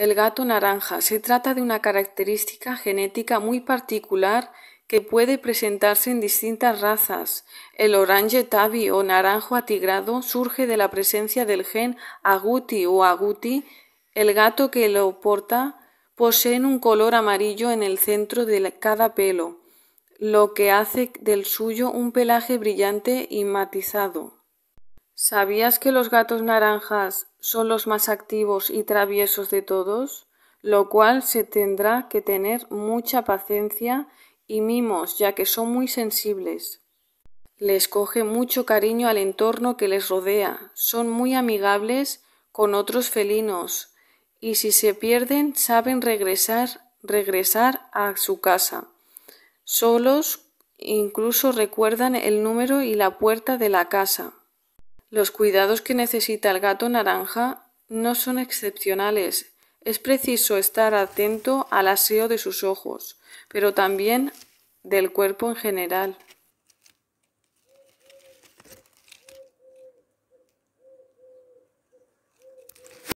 El gato naranja se trata de una característica genética muy particular que puede presentarse en distintas razas. El orange tabi o naranjo atigrado surge de la presencia del gen aguti o aguti. El gato que lo porta posee un color amarillo en el centro de cada pelo, lo que hace del suyo un pelaje brillante y matizado. ¿Sabías que los gatos naranjas son los más activos y traviesos de todos? Lo cual se tendrá que tener mucha paciencia y mimos, ya que son muy sensibles. Les coge mucho cariño al entorno que les rodea, son muy amigables con otros felinos, y si se pierden saben regresar, regresar a su casa. Solos incluso recuerdan el número y la puerta de la casa. Los cuidados que necesita el gato naranja no son excepcionales. Es preciso estar atento al aseo de sus ojos, pero también del cuerpo en general.